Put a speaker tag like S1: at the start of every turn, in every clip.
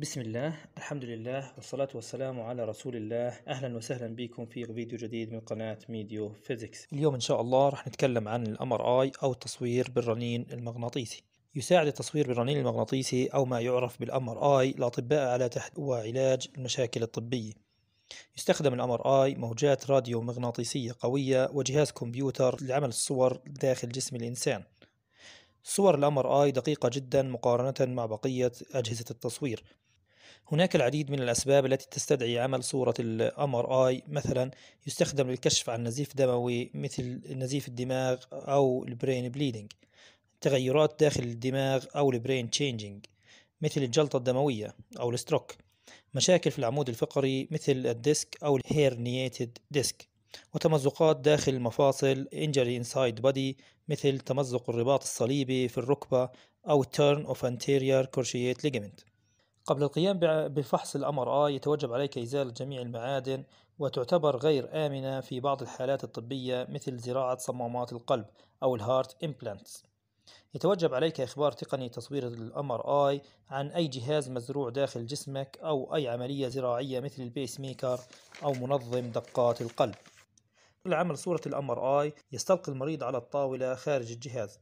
S1: بسم الله الحمد لله والصلاة والسلام على رسول الله أهلا وسهلا بكم في فيديو جديد من قناة ميديو فيزيكس اليوم إن شاء الله رح نتكلم عن الأمر آي أو التصوير بالرنين المغناطيسي يساعد التصوير بالرنين المغناطيسي أو ما يعرف بالأمر آي الأطباء على تحت وعلاج المشاكل الطبية يستخدم الأمر آي موجات راديو مغناطيسية قوية وجهاز كمبيوتر لعمل الصور داخل جسم الإنسان صور الأمر آي دقيقة جدا مقارنة مع بقية أجهزة التصوير هناك العديد من الأسباب التي تستدعي عمل صورة الـ MRI مثلا يستخدم للكشف عن نزيف دموي مثل نزيف الدماغ أو البرين بليدنج تغيرات داخل الدماغ أو البرين تشينجينج مثل الجلطة الدموية أو الستروك مشاكل في العمود الفقري مثل الديسك أو الهيرنييتد ديسك وتمزقات داخل المفاصل injury inside body مثل تمزق الرباط الصليبي في الركبة أو turn of anterior cruciate ligament قبل القيام بفحص الأمر آي آه، يتوجب عليك إزالة جميع المعادن وتعتبر غير آمنة في بعض الحالات الطبية مثل زراعة صمامات القلب أو الهارت إمبلانتس يتوجب عليك إخبار تقني تصوير الأمر آي آه، عن أي جهاز مزروع داخل جسمك أو أي عملية زراعية مثل البيس ميكر أو منظم دقات القلب عمل صورة الأمر آي آه، يستلقي المريض على الطاولة خارج الجهاز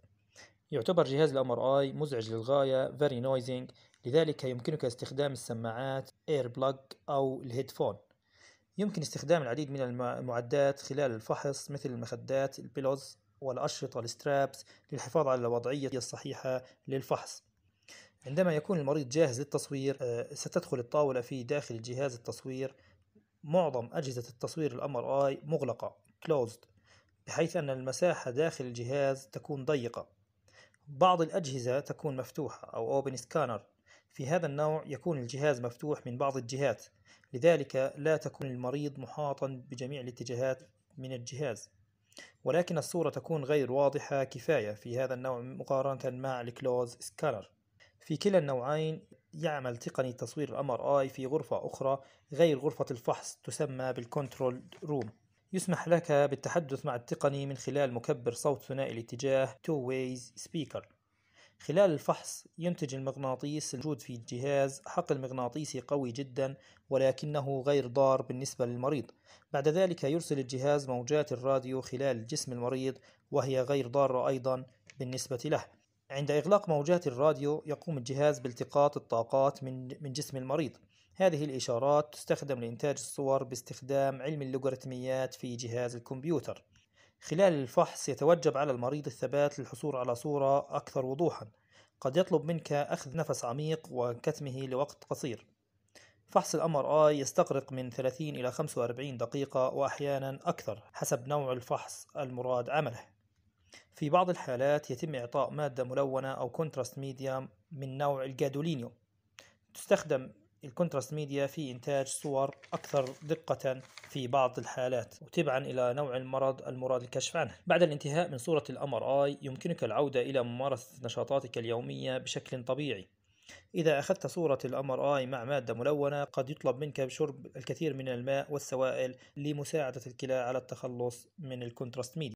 S1: يعتبر جهاز الأمر آي مزعج للغاية very noising لذلك يمكنك استخدام السماعات ايربلاج أو الهيدفون يمكن استخدام العديد من المعدات خلال الفحص مثل المخدات البلوز والأشرطة السترابس للحفاظ على الوضعية الصحيحة للفحص عندما يكون المريض جاهز للتصوير آه، ستدخل الطاولة في داخل جهاز التصوير معظم أجهزة التصوير الأمر آي مغلقة closed بحيث أن المساحة داخل الجهاز تكون ضيقة بعض الأجهزة تكون مفتوحة أو open scanner في هذا النوع يكون الجهاز مفتوح من بعض الجهات لذلك لا تكون المريض محاطا بجميع الاتجاهات من الجهاز ولكن الصورة تكون غير واضحة كفاية في هذا النوع مقارنة مع الكلوز سكالر في كلا النوعين يعمل تقني تصوير الأمر آي في غرفة أخرى غير غرفة الفحص تسمى بالكنترول روم يسمح لك بالتحدث مع التقني من خلال مكبر صوت ثنائي الاتجاه Two Ways Speaker خلال الفحص ينتج المغناطيس الموجود في الجهاز حقل مغناطيسي قوي جدا ولكنه غير ضار بالنسبة للمريض بعد ذلك يرسل الجهاز موجات الراديو خلال جسم المريض وهي غير ضارة أيضا بالنسبة له عند إغلاق موجات الراديو يقوم الجهاز بالتقاط الطاقات من جسم المريض هذه الإشارات تستخدم لإنتاج الصور باستخدام علم اللوغاريتميات في جهاز الكمبيوتر خلال الفحص يتوجب على المريض الثبات للحصول على صورة أكثر وضوحًا، قد يطلب منك أخذ نفس عميق وكتمه لوقت قصير. فحص الأمر MRI يستغرق من 30 إلى 45 دقيقة وأحيانا أكثر حسب نوع الفحص المراد عمله. في بعض الحالات يتم إعطاء مادة ملونة أو كونتراست ميديا من نوع الجادولينيوم تستخدم الكونتراست ميديا في إنتاج صور أكثر دقة في بعض الحالات وتبعا إلى نوع المرض المراد الكشف عنه بعد الانتهاء من صورة الأمر آي يمكنك العودة إلى ممارسة نشاطاتك اليومية بشكل طبيعي إذا أخذت صورة الأمر آي مع مادة ملونة قد يطلب منك شرب الكثير من الماء والسوائل لمساعدة الكلى على التخلص من الكونتراست ميديا